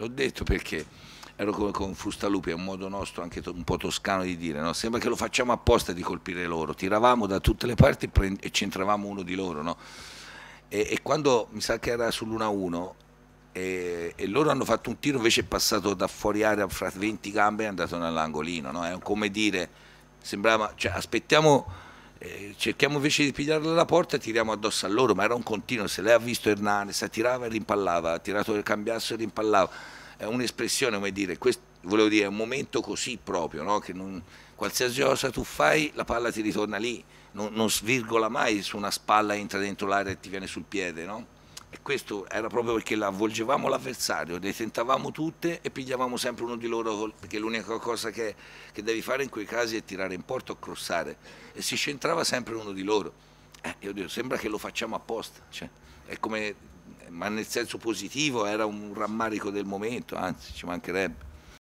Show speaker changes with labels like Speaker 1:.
Speaker 1: L'ho detto perché ero come con Fustalupi, è un modo nostro anche un po' toscano di dire, no? sembra che lo facciamo apposta di colpire loro, tiravamo da tutte le parti e centravamo uno di loro. No? E, e, quando mi sa che era sull'1-1 e, e, loro hanno fatto un tiro invece è passato da fuori aria fra 20 gambe e è andato nell'angolino, no? è come dire, sembrava, cioè, aspettiamo eh, cerchiamo invece di pigliarla alla porta e tiriamo addosso a loro, ma era un continuo, se lei ha visto Hernanes, tirava e rimpallava, ha tirato il cambiasso e rimpallava, è un'espressione come dire, questo, volevo dire, è un momento così proprio, no? che non, qualsiasi cosa tu fai la palla ti ritorna lì, non, non svirgola mai su una spalla, entra dentro l'area e ti viene sul piede, no? E questo era proprio perché la avvolgevamo l'avversario, le tentavamo tutte e pigliavamo sempre uno di loro, perché l'unica cosa che, che, devi fare in quei casi è tirare in porto o crossare. E si centrava sempre uno di loro. Eh, io dico, sembra che lo facciamo apposta, cioè, come, ma nel senso positivo era un rammarico del momento, anzi ci mancherebbe.